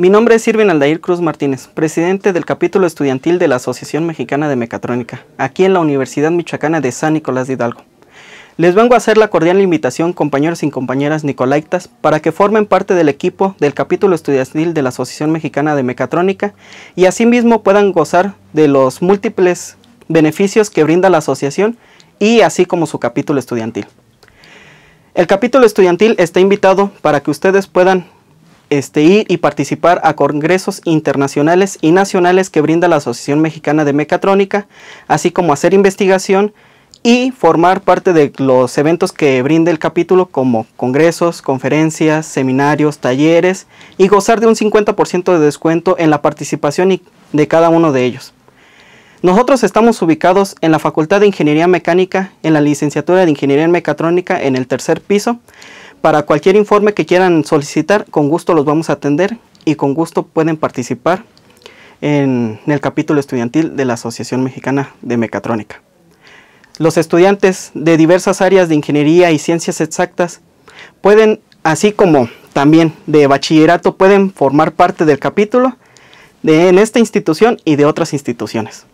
Mi nombre es Irvin Aldair Cruz Martínez, presidente del capítulo estudiantil de la Asociación Mexicana de Mecatrónica, aquí en la Universidad Michoacana de San Nicolás de Hidalgo. Les vengo a hacer la cordial invitación, compañeros y compañeras nicolaitas, para que formen parte del equipo del capítulo estudiantil de la Asociación Mexicana de Mecatrónica y asimismo puedan gozar de los múltiples beneficios que brinda la asociación y así como su capítulo estudiantil. El capítulo estudiantil está invitado para que ustedes puedan este, ir y participar a congresos internacionales y nacionales que brinda la Asociación Mexicana de Mecatrónica, así como hacer investigación y formar parte de los eventos que brinda el capítulo como congresos, conferencias, seminarios, talleres y gozar de un 50% de descuento en la participación de cada uno de ellos. Nosotros estamos ubicados en la Facultad de Ingeniería Mecánica, en la Licenciatura de Ingeniería en Mecatrónica, en el tercer piso. Para cualquier informe que quieran solicitar, con gusto los vamos a atender y con gusto pueden participar en, el capítulo estudiantil de la Asociación Mexicana de Mecatrónica. Los estudiantes de diversas áreas de ingeniería y ciencias exactas pueden, así como también de bachillerato, pueden formar parte del capítulo de, en esta institución y de otras instituciones.